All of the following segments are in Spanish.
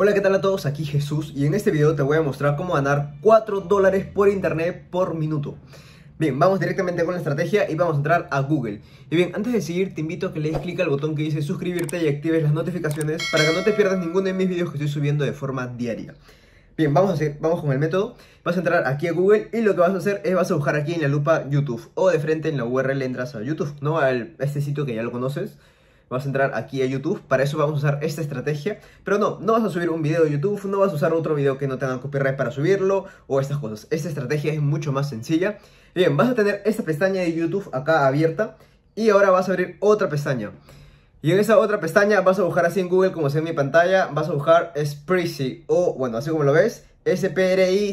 Hola qué tal a todos, aquí Jesús y en este video te voy a mostrar cómo ganar 4 dólares por internet por minuto Bien, vamos directamente con la estrategia y vamos a entrar a Google Y bien, antes de seguir te invito a que le des clic al botón que dice suscribirte y actives las notificaciones Para que no te pierdas ninguno de mis videos que estoy subiendo de forma diaria Bien, vamos, a hacer, vamos con el método Vas a entrar aquí a Google y lo que vas a hacer es vas a buscar aquí en la lupa YouTube O de frente en la URL entras a YouTube, no al este sitio que ya lo conoces vas a entrar aquí a YouTube, para eso vamos a usar esta estrategia, pero no, no vas a subir un video de YouTube, no vas a usar otro video que no tenga copyright para subirlo o estas cosas. Esta estrategia es mucho más sencilla. Bien, vas a tener esta pestaña de YouTube acá abierta y ahora vas a abrir otra pestaña. Y en esa otra pestaña vas a buscar así en Google, como se en mi pantalla, vas a buscar Spreezy o, bueno, así como lo ves, S-P-R-I-Z-Z-Y.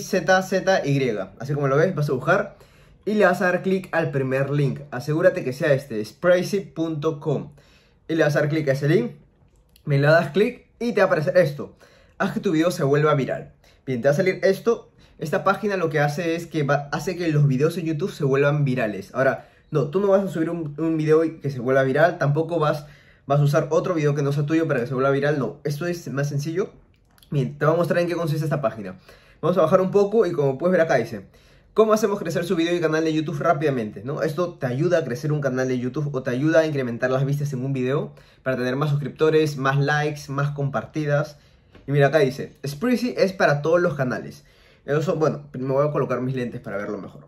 Así como lo ves, vas a buscar y le vas a dar clic al primer link. Asegúrate que sea este, Spreezy.com y le vas a dar clic a ese link, me le das clic y te va a aparecer esto. Haz que tu video se vuelva viral. Bien, te va a salir esto. Esta página lo que hace es que hace que los videos en YouTube se vuelvan virales. Ahora, no, tú no vas a subir un, video que se vuelva viral, tampoco vas, vas a usar otro video que no sea tuyo para que se vuelva viral, no. Esto es más sencillo. Bien, te voy a mostrar en qué consiste esta página. Vamos a bajar un poco y como puedes ver acá dice, ¿Cómo hacemos crecer su video y canal de YouTube rápidamente? ¿no? Esto te ayuda a crecer un canal de YouTube o te ayuda a incrementar las vistas en un video para tener más suscriptores, más likes, más compartidas. Y mira, acá dice, Spreezy es para todos los canales. Eso, bueno, me voy a colocar mis lentes para verlo mejor.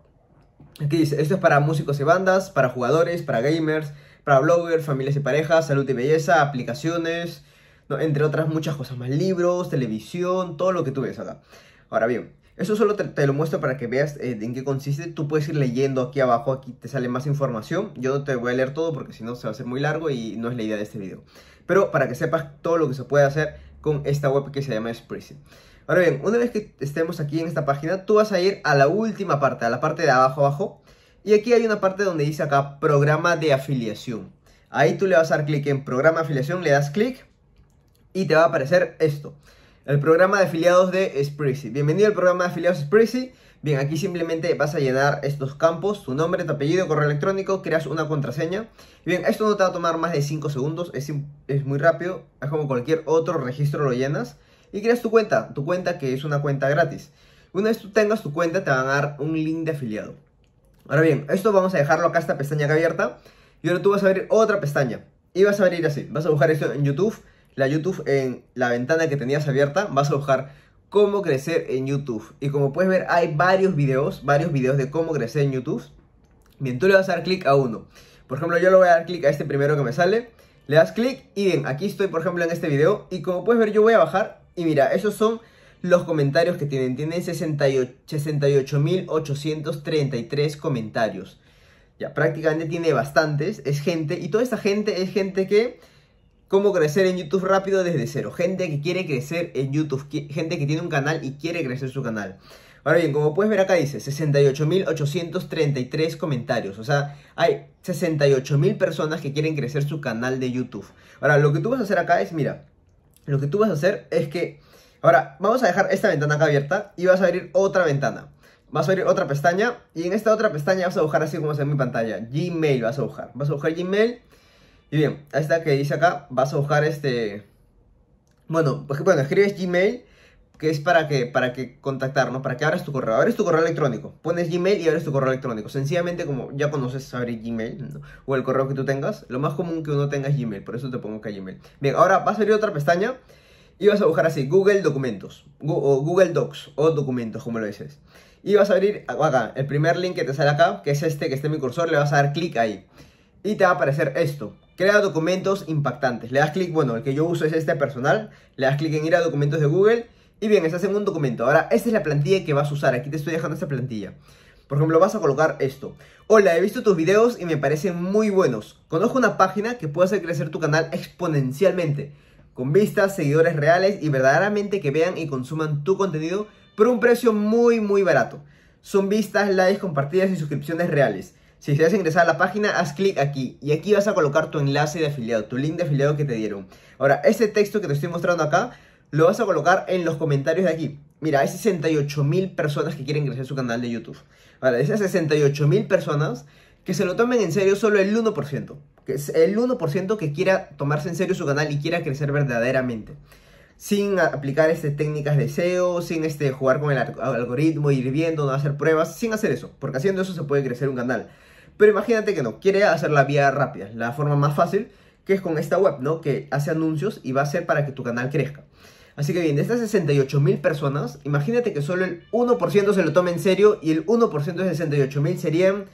Aquí dice, esto es para músicos y bandas, para jugadores, para gamers, para bloggers, familias y parejas, salud y belleza, aplicaciones, entre otras muchas cosas más, libros, televisión, todo lo que tú ves acá. Ahora bien, eso solo te, lo muestro para que veas eh, en qué consiste. Tú puedes ir leyendo aquí abajo, aquí te sale más información. Yo no te voy a leer todo porque si no se va a hacer muy largo y no es la idea de este video. Pero para que sepas todo lo que se puede hacer con esta web que se llama Spreezy. Ahora bien, una vez que estemos aquí en esta página, tú vas a ir a la última parte, a la parte de abajo abajo. Y aquí hay una parte donde dice acá programa de afiliación. Ahí tú le vas a dar clic en programa de afiliación, le das clic y te va a aparecer esto el programa de afiliados de Spreezy. Bienvenido al programa de afiliados Spreezy. Bien, aquí simplemente vas a llenar estos campos, tu nombre, tu apellido, correo electrónico, creas una contraseña. Bien, esto no te va a tomar más de 5 segundos, es, es muy rápido, es como cualquier otro registro lo llenas. Y creas tu cuenta, tu cuenta que es una cuenta gratis. Una vez tú tengas tu cuenta te van a dar un link de afiliado. Ahora bien, esto vamos a dejarlo acá esta pestaña acá abierta. Y ahora tú vas a abrir otra pestaña. Y vas a abrir así, vas a buscar esto en YouTube la YouTube en la ventana que tenías abierta, vas a buscar cómo crecer en YouTube. Y como puedes ver, hay varios videos, varios videos de cómo crecer en YouTube. Bien, tú le vas a dar clic a uno. Por ejemplo, yo le voy a dar clic a este primero que me sale. Le das clic y bien, aquí estoy, por ejemplo, en este video. Y como puedes ver, yo voy a bajar. Y mira, esos son los comentarios que tienen. Tienen 68.833 comentarios. Ya, prácticamente tiene bastantes. Es gente. Y toda esta gente es gente que cómo crecer en YouTube rápido desde cero. Gente que quiere crecer en YouTube, gente que tiene un canal y quiere crecer su canal. Ahora bien, como puedes ver acá dice 68.833 comentarios. O sea, hay 68.000 personas que quieren crecer su canal de YouTube. Ahora, lo que tú vas a hacer acá es, mira, lo que tú vas a hacer es que... Ahora, vamos a dejar esta ventana acá abierta y vas a abrir otra ventana. Vas a abrir otra pestaña y en esta otra pestaña vas a buscar así como se ve en mi pantalla. Gmail vas a buscar. Vas a buscar Gmail y bien, esta que dice acá, vas a buscar este... Bueno, pues, bueno, escribes Gmail, que es para que, para que contactar, ¿no? Para que abres tu correo. Abres tu correo electrónico. Pones Gmail y abres tu correo electrónico. Sencillamente, como ya conoces abrir Gmail o el correo que tú tengas, lo más común que uno tenga es Gmail. Por eso te pongo acá Gmail. Bien, ahora vas a abrir otra pestaña y vas a buscar así Google Documentos o Google Docs o Documentos, como lo dices. Y vas a abrir acá el primer link que te sale acá, que es este que está en mi cursor. Le vas a dar clic ahí y te va a aparecer esto. Crea documentos impactantes. Le das clic, bueno, el que yo uso es este personal. Le das clic en ir a documentos de Google. Y bien, estás en un documento. Ahora, esta es la plantilla que vas a usar. Aquí te estoy dejando esta plantilla. Por ejemplo, vas a colocar esto. Hola, he visto tus videos y me parecen muy buenos. Conozco una página que puede hacer crecer tu canal exponencialmente. Con vistas, seguidores reales y verdaderamente que vean y consuman tu contenido por un precio muy muy barato. Son vistas, likes, compartidas y suscripciones reales. Si deseas ingresar a la página, haz clic aquí y aquí vas a colocar tu enlace de afiliado, tu link de afiliado que te dieron. Ahora, este texto que te estoy mostrando acá, lo vas a colocar en los comentarios de aquí. Mira, hay 68 mil personas que quieren ingresar a su canal de YouTube. Ahora, de esas 68 mil personas, que se lo tomen en serio solo el 1%. Que es el 1% que quiera tomarse en serio su canal y quiera crecer verdaderamente sin aplicar este, técnicas de SEO, sin este, jugar con el algoritmo, ir viendo, no hacer pruebas, sin hacer eso, porque haciendo eso se puede crecer un canal. Pero imagínate que no, quiere hacer la vía rápida, la forma más fácil, que es con esta web, ¿no? Que hace anuncios y va a ser para que tu canal crezca. Así que bien, de estas 68 mil personas, imagínate que solo el 1% se lo tome en serio y el 1% de 68 mil serían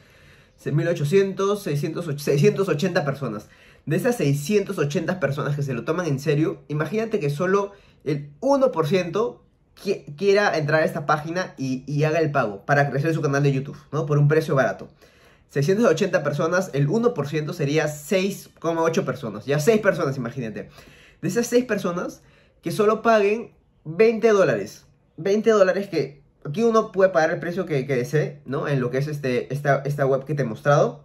6.800, 680 personas de esas 680 personas que se lo toman en serio, imagínate que solo el 1% quiera entrar a esta página y, haga el pago para crecer su canal de YouTube, ¿no? Por un precio barato. 680 personas, el 1% sería 6,8 personas. Ya 6 personas, imagínate. De esas 6 personas que solo paguen 20 dólares. 20 dólares que aquí uno puede pagar el precio que, que desee, ¿no? En lo que es este, esta, esta web que te he mostrado.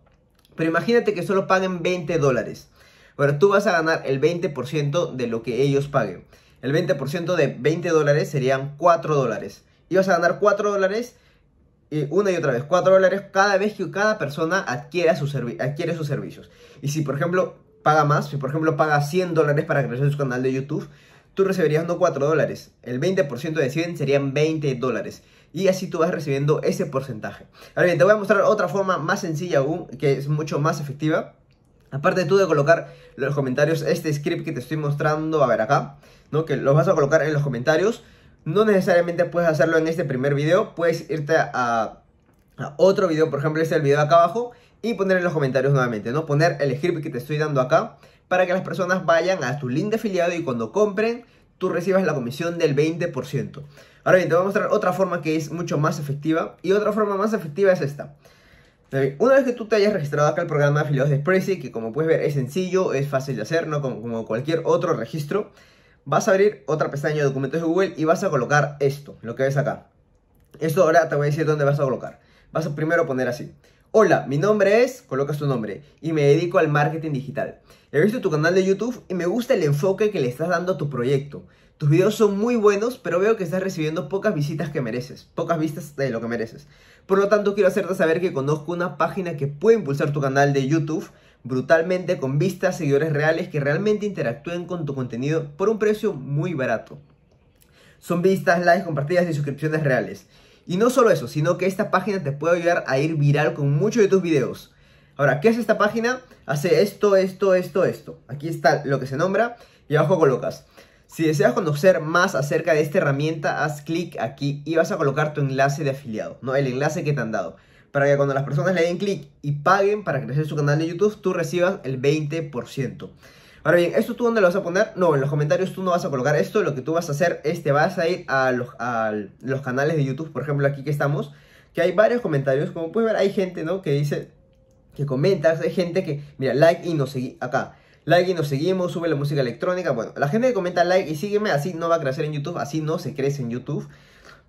Pero imagínate que solo paguen 20 dólares. Bueno, tú vas a ganar el 20% de lo que ellos paguen. El 20% de 20 dólares serían 4 dólares. Y vas a ganar 4 dólares y una y otra vez. 4 dólares cada vez que cada persona adquiera adquiere sus servicios. Y si, por ejemplo, paga más, si por ejemplo paga 100 dólares para crecer su canal de YouTube, tú recibirías no 4 dólares, el 20% de 100 serían 20 dólares. Y así tú vas recibiendo ese porcentaje. Ahora bien, te voy a mostrar otra forma más sencilla aún, que es mucho más efectiva. Aparte tú de colocar los comentarios este script que te estoy mostrando, a ver acá, ¿no? que los vas a colocar en los comentarios. No necesariamente puedes hacerlo en este primer video, puedes irte a, otro video, por ejemplo este el video acá abajo, y poner en los comentarios nuevamente, ¿no? Poner el script que te estoy dando acá para que las personas vayan a tu link de afiliado y cuando compren tú recibas la comisión del 20%. Ahora bien, te voy a mostrar otra forma que es mucho más efectiva y otra forma más efectiva es esta. Una vez que tú te hayas registrado acá el programa de afiliados de Spreadsheet, que como puedes ver es sencillo, es fácil de hacer, ¿no? Como, como cualquier otro registro, vas a abrir otra pestaña de documentos de Google y vas a colocar esto, lo que ves acá. Esto ahora te voy a decir dónde vas a colocar. Vas a primero poner así. Hola, mi nombre es, Coloca tu nombre, y me dedico al marketing digital. He visto tu canal de YouTube y me gusta el enfoque que le estás dando a tu proyecto. Tus videos son muy buenos, pero veo que estás recibiendo pocas visitas que mereces, pocas vistas de lo que mereces. Por lo tanto, quiero hacerte saber que conozco una página que puede impulsar tu canal de YouTube brutalmente con vistas, seguidores reales que realmente interactúen con tu contenido por un precio muy barato. Son vistas, likes, compartidas y suscripciones reales. Y no solo eso, sino que esta página te puede ayudar a ir viral con muchos de tus videos. Ahora, ¿qué es esta página? Hace esto, esto, esto, esto. Aquí está lo que se nombra y abajo colocas. Si deseas conocer más acerca de esta herramienta, haz clic aquí y vas a colocar tu enlace de afiliado, ¿no? El enlace que te han dado. Para que cuando las personas le den clic y paguen para crecer su canal de YouTube, tú recibas el 20%. Ahora bien, ¿esto tú dónde lo vas a poner? No, en los comentarios tú no vas a colocar esto, lo que tú vas a hacer es te vas a ir a los, los canales de YouTube, por ejemplo aquí que estamos, que hay varios comentarios, como puedes ver hay gente, ¿no? Que dice, que comentas, hay gente que, mira, like y nos seguimos, acá, like y nos seguimos, sube la música electrónica, bueno, la gente que comenta like y sígueme, así no va a crecer en YouTube, así no se crece en YouTube.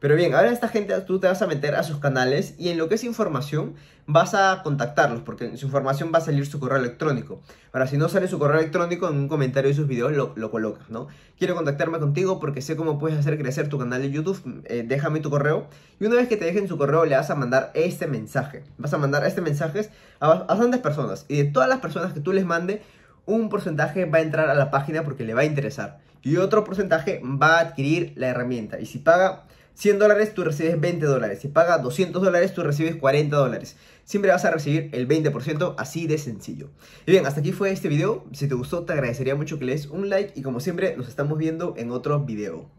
Pero bien, ahora esta gente, tú te vas a meter a sus canales y en lo que es información vas a contactarlos, porque en su información va a salir su correo electrónico. Ahora, si no sale su correo electrónico, en un comentario de sus videos lo, colocas, ¿no? Quiero contactarme contigo porque sé cómo puedes hacer crecer tu canal de YouTube, eh, déjame tu correo. Y una vez que te dejen su correo, le vas a mandar este mensaje. Vas a mandar este mensaje a bastantes personas. Y de todas las personas que tú les mande, un porcentaje va a entrar a la página porque le va a interesar. Y otro porcentaje va a adquirir la herramienta. Y si paga 100 dólares, tú recibes 20 dólares. Si pagas 200 dólares, tú recibes 40 dólares. Siempre vas a recibir el 20%, así de sencillo. Y bien, hasta aquí fue este video. Si te gustó, te agradecería mucho que le des un like y como siempre, nos estamos viendo en otro video.